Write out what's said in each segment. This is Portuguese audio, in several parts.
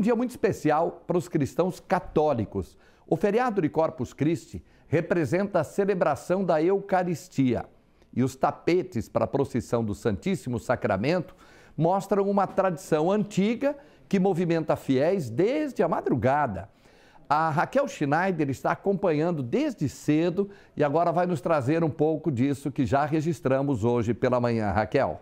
um dia muito especial para os cristãos católicos. O feriado de Corpus Christi representa a celebração da Eucaristia e os tapetes para a procissão do Santíssimo Sacramento mostram uma tradição antiga que movimenta fiéis desde a madrugada. A Raquel Schneider está acompanhando desde cedo e agora vai nos trazer um pouco disso que já registramos hoje pela manhã. Raquel.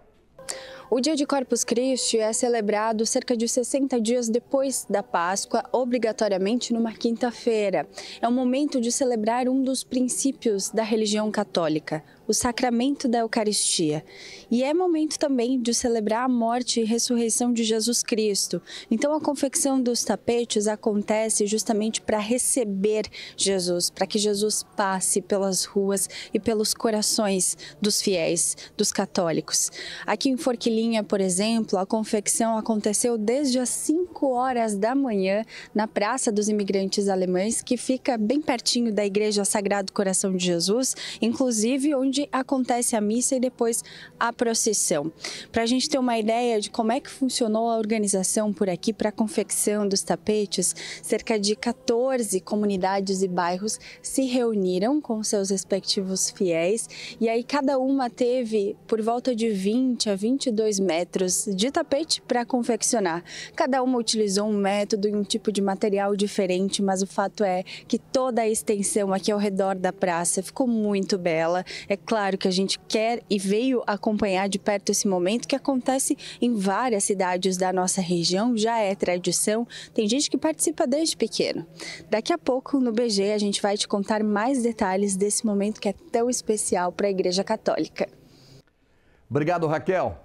O dia de Corpus Christi é celebrado cerca de 60 dias depois da Páscoa, obrigatoriamente numa quinta-feira. É um momento de celebrar um dos princípios da religião católica, o sacramento da Eucaristia. E é momento também de celebrar a morte e ressurreição de Jesus Cristo. Então a confecção dos tapetes acontece justamente para receber Jesus, para que Jesus passe pelas ruas e pelos corações dos fiéis, dos católicos. Aqui em Forquilinha, por exemplo, a confecção aconteceu desde as 5 horas da manhã na Praça dos Imigrantes Alemães, que fica bem pertinho da Igreja Sagrado Coração de Jesus, inclusive onde onde acontece a missa e depois a procissão. Para a gente ter uma ideia de como é que funcionou a organização por aqui para a confecção dos tapetes, cerca de 14 comunidades e bairros se reuniram com seus respectivos fiéis e aí cada uma teve por volta de 20 a 22 metros de tapete para confeccionar. Cada uma utilizou um método e um tipo de material diferente, mas o fato é que toda a extensão aqui ao redor da praça ficou muito bela. É claro que a gente quer e veio acompanhar de perto esse momento que acontece em várias cidades da nossa região, já é tradição, tem gente que participa desde pequeno. Daqui a pouco no BG a gente vai te contar mais detalhes desse momento que é tão especial para a Igreja Católica. Obrigado, Raquel.